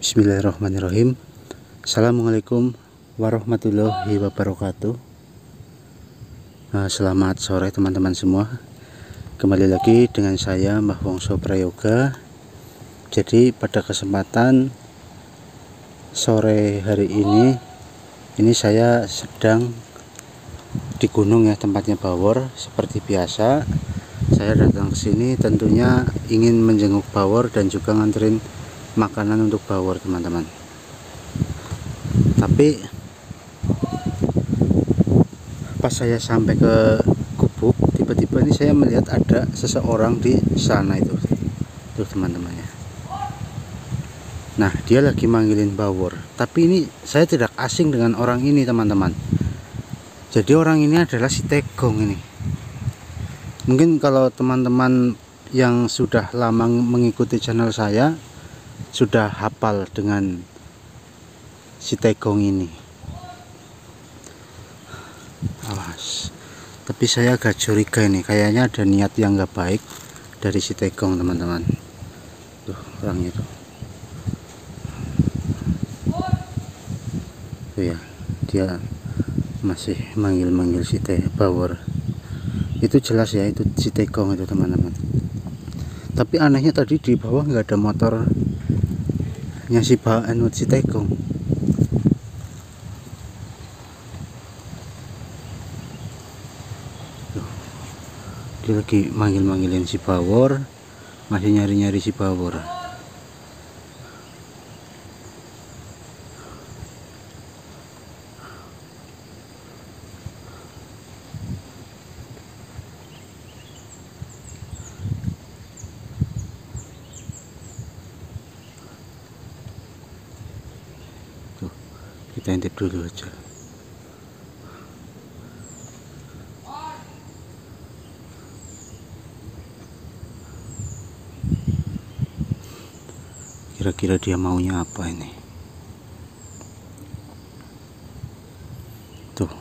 Bismillahirrahmanirrahim Assalamualaikum warahmatullahi wabarakatuh nah, Selamat sore teman-teman semua Kembali lagi dengan saya Mbah Wongso Prayoga Jadi pada kesempatan sore hari ini Ini saya sedang di gunung ya tempatnya Bawor Seperti biasa saya datang ke sini tentunya ingin menjenguk Bawor dan juga nganterin makanan untuk bawor teman-teman tapi pas saya sampai ke gubuk tiba-tiba ini saya melihat ada seseorang di sana itu tuh teman-teman ya nah dia lagi manggilin bawor tapi ini saya tidak asing dengan orang ini teman-teman jadi orang ini adalah si tegong ini mungkin kalau teman-teman yang sudah lama mengikuti channel saya sudah hafal dengan si tegong ini awas tapi saya agak curiga ini kayaknya ada niat yang gak baik dari si tegong teman-teman tuh orang itu tuh ya dia masih manggil-manggil si teh power itu jelas ya itu si tegong itu teman-teman tapi anehnya tadi di bawah nggak ada motor nga si Pak anu si Tekong dia lagi manggil-manggilin si Power masih nyari-nyari si Power kita intip dulu aja kira-kira dia maunya apa ini tuh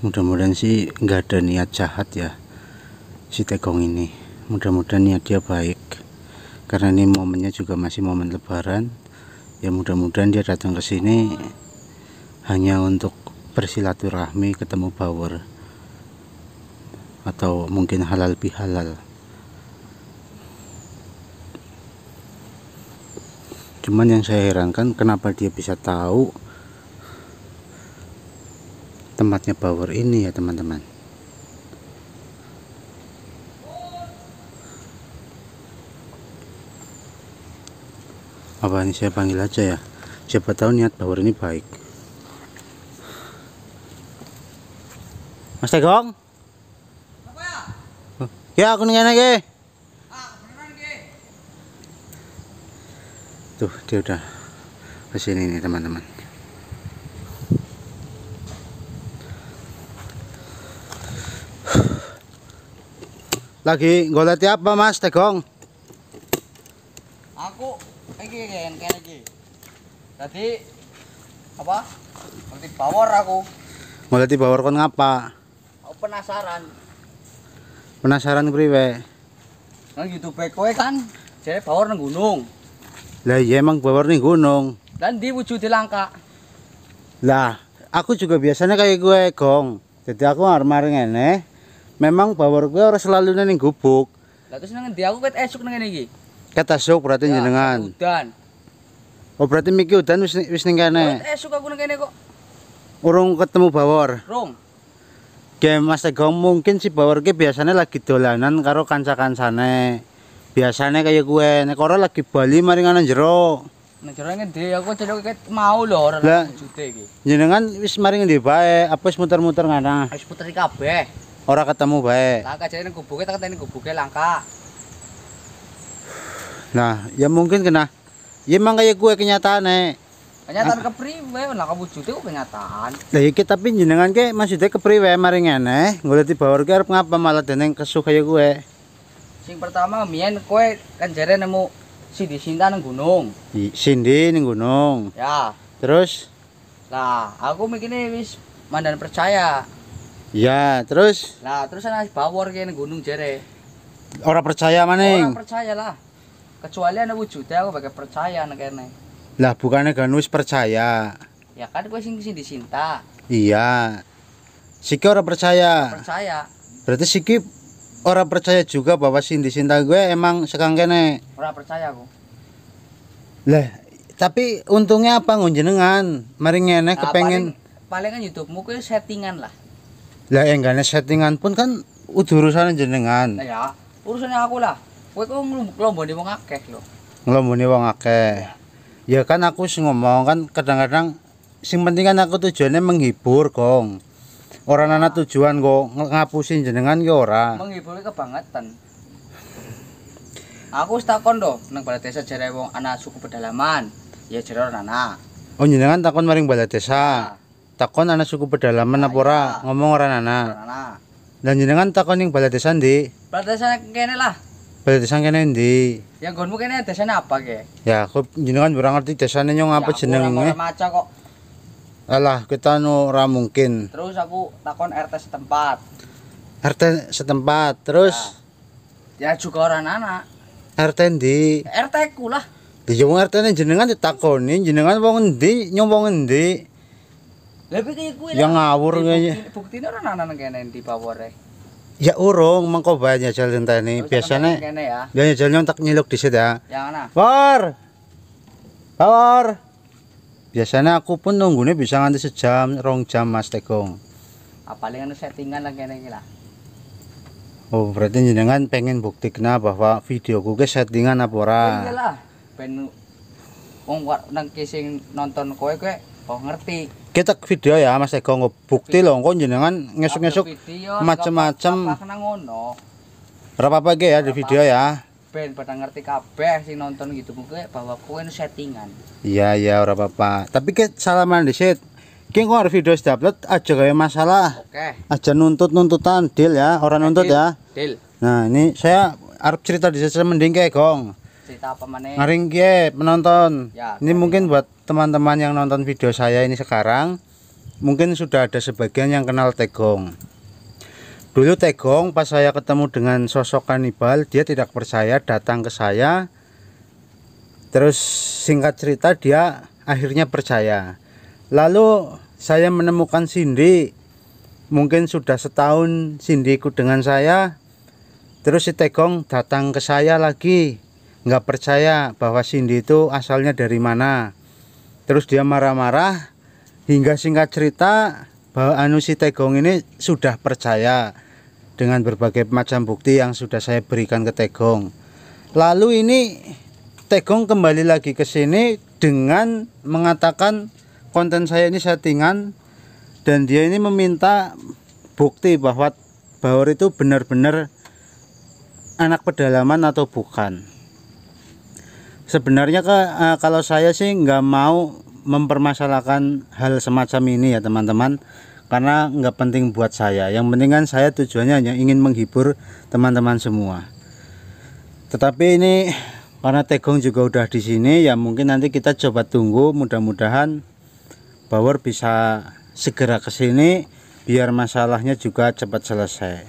mudah-mudahan sih nggak ada niat jahat ya si tegong ini mudah-mudahan niat dia baik karena ini momennya juga masih momen lebaran ya mudah-mudahan dia datang ke sini hanya untuk bersilaturahmi ketemu power atau mungkin halal bihalal cuman yang saya herankan kenapa dia bisa tahu tempatnya power ini ya teman-teman apa ini saya panggil aja ya siapa tahu niat bawar ini baik Mas Tegong apa ya? ya aku nanya lagi tuh dia udah kesini nih teman-teman lagi ngoleti apa mas Tegong iki kan kene apa? Ngerti power aku. Ngerti oh, power kon ngapa? Aku oh, penasaran. Penasaran priwe? Nang YouTube e kowe kan Jadi power nang gunung. Lah iya emang power nih gunung. Dan di wujud langka. Lah, aku juga biasanya kayak gue, Gong. Jadi aku armar ngene. Memang power gue harus selalu ning gubuk. Lah terus nang aku ket esok nang ini Katasok berarti ya, jenengan. Udan. Oh berarti miki udan wis wis ning kene. eh suka kene kok. Urung ketemu Bawor. Rung. Game Mas Tegong mungkin si Bawor ki biasanya lagi dolanan karo kanca-kancane. Biasanya kayak gue, nek ora lagi Bali mari ngono jero. Nek jero ngendi aku celok mau lho ora wujute iki. Jenengan wis mari ngendi bae, apa wis muter-muter ngono? Wis puter kabeh. Ora ketemu bae. Lah kajane kubuke tak keteni kubuke langka. Nah, ya mungkin kena. Ya emang kayak gue kenyataan nih. Eh. Kenyataan ah. kepriwe, lah cuti itu kenyataan. Lah ya kita tapi jenengan ke maksudnya kepriwe mari ngene, golek tiba ke arep ngapa malah deneng kesuk kayak gue. Sing pertama mien kowe kan jare nemu Sindi Sinta nang gunung. Sindi nang gunung. Ya. Terus lah aku mikirnya wis mandan percaya. Ya, terus? Lah, terus ana bawor kene gunung jere. Orang percaya maning. Orang percaya lah kecuali anak wujudnya aku pakai percaya anak ini lah bukannya ganus percaya ya kan gue sing sing disinta iya Siki orang percaya percaya berarti Siki orang percaya juga bahwa sing disinta gue emang sekarang kene orang percaya aku lah tapi untungnya apa ngunjengan? mari ngene nah, kepengen paling, paling kan YouTube mungkin settingan lah lah enggaknya settingan pun kan udah urusan jenengan nah, ya urusannya aku lah Kowe kok nglomboni wong akeh lho. Nglomboni wong akeh. Ya kan aku sing ngomong kan kadang-kadang sing penting kan aku tujuannya menghibur, Kong. Ora ana tujuan kok ngapusin jenengan ki ora. Menghibur kebangetan. Aku wis takon lho nang balai desa jare wong anak suku pedalaman. Ya jare ora ana. Oh jenengan takon maring balai desa. Nah. Takon anak suku pedalaman nah, apa ora? Iya. Ngomong ora ana. dan jenengan takon ning balai desa ndi? Balai desa kene lah. Pada desan kene endi? Ya nggonmu kene desane apa ke? Ya aku jenengan ora ngerti desane nyong apa jenenge. Ya maca kok. Alah, kita no ora mungkin. Terus aku takon RT setempat. RT setempat, terus ya, ya juga orang anak. RT endi? RT ku lah. Di jong ya RT ne jenengan ditakoni, jenengan wong endi, nyong wong endi? Lah piye kuwi? Ya ngawur kaya. Buktine orang anak kene endi pawore. Ya urung mengkobanya jalan tani. Biasanya ya. Biasanya ya jalan tak nyeluk di sini ya. Yang mana? Power, power. Biasanya aku pun nunggunya bisa nganti sejam, rong jam Mas Tegong. Apalagi anu settingan lagi nih lah. Oh, berarti jenengan pengen bukti buktikan bahwa videoku ke settingan apa ora? Oh, iyalah. Ben wong nang kising nonton kowe kowe oh ngerti kita video ya Mas Ego bukti loh kok jenengan ngesuk-ngesuk macem-macem Berapa pagi ya di video ya ben pada ngerti kabeh sing nonton gitu mungkin bahwa kowe settingan iya iya ora apa-apa tapi ke salaman di set kini kok video video upload aja kayak masalah. Oke. Okay. Aja nuntut-nuntutan deal ya, orang eh, nuntut deal, ya. Deal. Nah, ini saya harus cerita di sini mending kayak Gong. Cerita apa mana? Ngaring penonton. Ya, ini mungkin buat teman-teman yang nonton video saya ini sekarang mungkin sudah ada sebagian yang kenal tegong dulu tegong pas saya ketemu dengan sosok kanibal dia tidak percaya datang ke saya terus singkat cerita dia akhirnya percaya lalu saya menemukan Cindy mungkin sudah setahun Cindy ikut dengan saya terus si tegong datang ke saya lagi nggak percaya bahwa Cindy itu asalnya dari mana terus dia marah-marah hingga singkat cerita bahwa anu si Tegong ini sudah percaya dengan berbagai macam bukti yang sudah saya berikan ke Tegong lalu ini Tegong kembali lagi ke sini dengan mengatakan konten saya ini settingan dan dia ini meminta bukti bahwa baur itu benar-benar anak pedalaman atau bukan sebenarnya ke, uh, kalau saya sih nggak mau mempermasalahkan hal semacam ini ya teman-teman karena nggak penting buat saya yang penting kan saya tujuannya hanya ingin menghibur teman-teman semua tetapi ini karena Tegong juga udah di sini ya mungkin nanti kita coba tunggu mudah-mudahan Power bisa segera ke sini biar masalahnya juga cepat selesai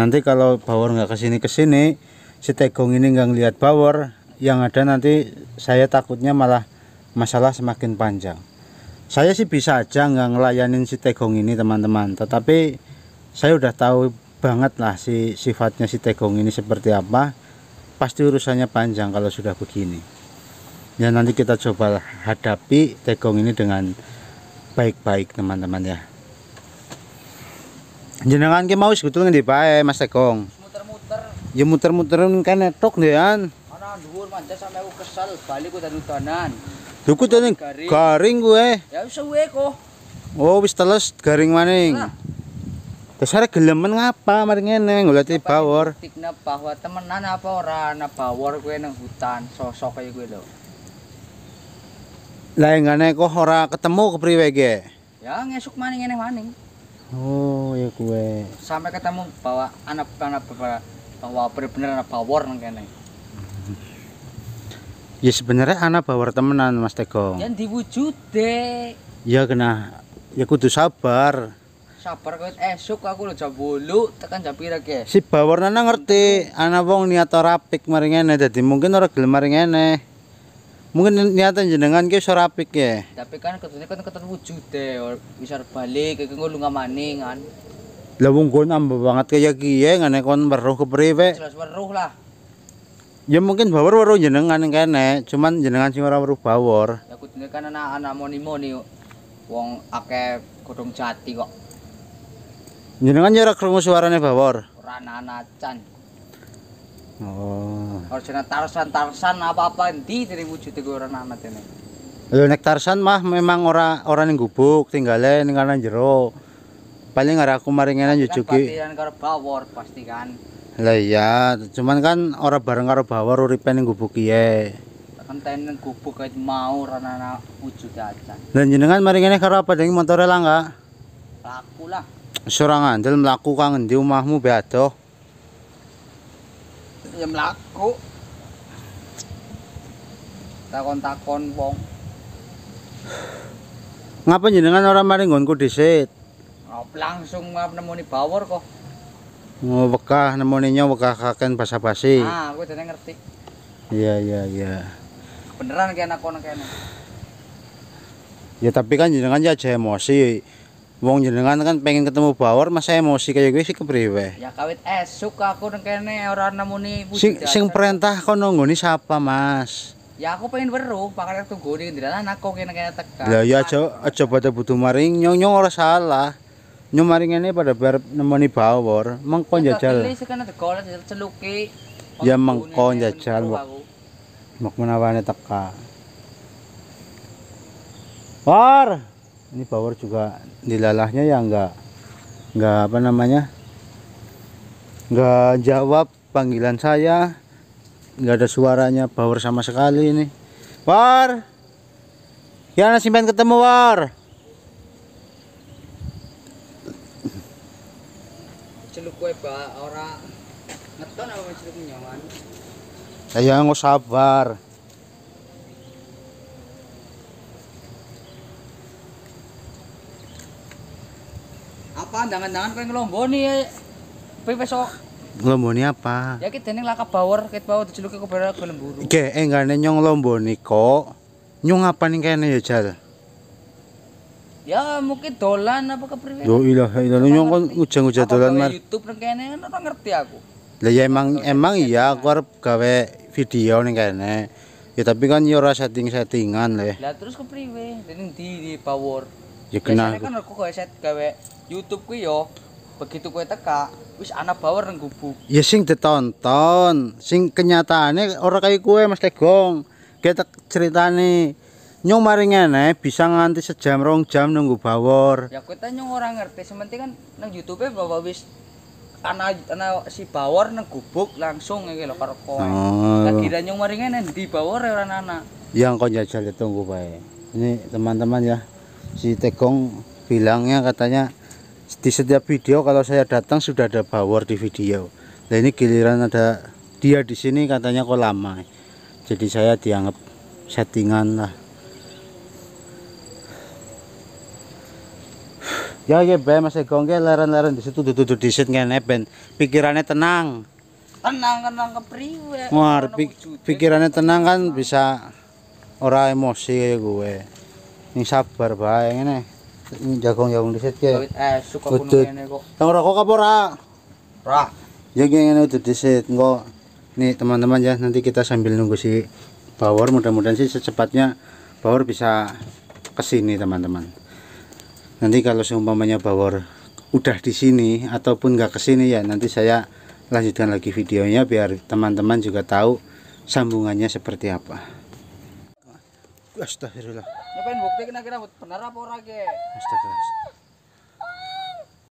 nanti kalau Power nggak kesini kesini si Tegong ini nggak ngelihat Power yang ada nanti saya takutnya malah masalah semakin panjang saya sih bisa aja nggak ngelayanin si tegong ini teman-teman tetapi saya udah tahu banget lah si sifatnya si tegong ini seperti apa pasti urusannya panjang kalau sudah begini ya nanti kita coba hadapi tegong ini dengan baik-baik teman-teman ya jenengan ke mau sebetulnya di eh, mas tegong muter-muter ya muter-muterin kan netok deh kan dhuwur manjat sampe aku kesel bali ku dadi udanan. Lho ku garing. Garing kuwe. Eh. Ya wis suwe kok. Oh wis teles garing maning. Nah. Dasare gelemen ngapa mari ngene goleki bawor. Tikna bahwa temenan apa ora ana bawor kuwe nang hutan sosok kaya kuwe lho. Lah engane kok ora ketemu kepriwe ge? Eh? Ya ngesuk maning ngene maning. Oh, ya kuwe. Sampai ketemu bawa anak-anak bawa bener-bener anak bawor nang kene ya sebenarnya anak bawar temenan Mas Tegong yang diwujud ya kena ya kudu sabar sabar kok esok aku udah jam bolu tekan jam pira ke si bawa nana ngerti Anak wong niat rapik maringene jadi mungkin orang gelem maringene. mungkin niatan jenengan ke ora ya tapi kan ketemu kan ketemu wujud e bisa balik iki ngono nggak kan lha wong gon ambe banget nggak kiye ngene kon weruh kepriwe jelas weruh lah ya mungkin bawor waru jenengan kene cuman jenengan sih orang weruh bawor ya kudune kan anak-anak moni-moni wong akeh godhong jati kok jenengan ya ora krungu bawor ora anak-anacan oh ora tarsan-tarsan apa-apa endi dari wujude ora anak ini lho nek tarsan mah memang ora orang yang gubuk tinggale ning kanan jero paling arah aku maringene yo jugi kan karo bawor pasti kan lah iya cuman kan orang bareng karo bawa uripe pening gubuk ya. enten ning gubuk aja mau ranana wujud aja dan jenengan mari ini karo apa Jadi motor lah enggak laku lah surang andel melaku kangen di rumahmu beadoh ya melaku. takon-takon bong. ngapa jenengan orang mari nggonku dhisik langsung nih bawor kok mau bekah nemu ninyo bekah kaken basa-basi ah gue jadi ngerti iya iya iya beneran kayak anak kono kayaknya ya tapi kan jenengan ya aja emosi wong jenengan kan pengen ketemu bawor masa emosi kayak gue sih kepriwe ya kawit suka aku nang kene ora nemuni sing, sing perintah kono nggone siapa mas ya aku pengen weruh pakai tunggu nih di aku kene kene tekan ya ya aja aja pada butuh maring nyong nyong orang salah nyumari ini pada biar nemoni bawor, mengkon jajal Ya mengkon jajal mau Mok menawane teka. War. Ini bawor juga dilalahnya ya enggak enggak apa namanya? Enggak jawab panggilan saya. Enggak ada suaranya bawor sama sekali ini. War. Ya, nasi ketemu war. celuk kue ba ora ngeton apa celuk menyawan ayo ya nggak sabar apa andangan-andangan kue ngelomboni ya kue besok ngelomboni apa ya kita ini laka bawor kita bawa celuk ke bawor kue lemburu ke enggak nyong lomboni kok nyong apa nih kayaknya ya jal Ya mungkin dolan apa kepriwe. Yo ilah illallah nyong kon ngujang-ngujang dolan mar. YouTube nang kene ora ngerti aku. Lah ya emang emang iya aku arep gawe video ning kene. Ya tapi kan yo ya ora setting-settingan lah. Lah terus kepriwe? Dening di di power. Ya kena. Biasanya kan aku gawe set gawe YouTube ku yo begitu kowe teka wis ana power nang gubuk. Ya sing ditonton, sing kenyataannya orang kaya kowe Mas Legong. Kita ceritane nyong nih bisa nganti sejam rong jam nunggu bawor ya kita nyong orang ngerti sementing kan nang YouTube bawa wis ana ana si bawor nang gubuk langsung ya kalau karo kowe oh. lagi nyong maringene di bawor ya orang anak. yang kau jajal itu tunggu baik ini teman-teman ya si Tegong bilangnya katanya di setiap video kalau saya datang sudah ada bawor di video nah ini giliran ada dia di sini katanya kok lama jadi saya dianggap settingan lah ya ya mas masih gongke ya, leren-leren di situ duduk disit ngene ben pikirannya tenang tenang tenang kepriwe wah ya. pikirannya tenang kan bisa ora emosi kayak gue ini sabar bae ngene jagung-jagung disit ke ya. eh suka kudu suka kok tang rokok apa ora ora ya ngene di disit engko nih teman-teman ya nanti kita sambil nunggu si power mudah-mudahan sih secepatnya power bisa kesini teman-teman nanti kalau seumpamanya bawor udah di sini ataupun nggak kesini ya nanti saya lanjutkan lagi videonya biar teman-teman juga tahu sambungannya seperti apa astagfirullah ngapain bukti kena-kena benar apa ge? astagfirullah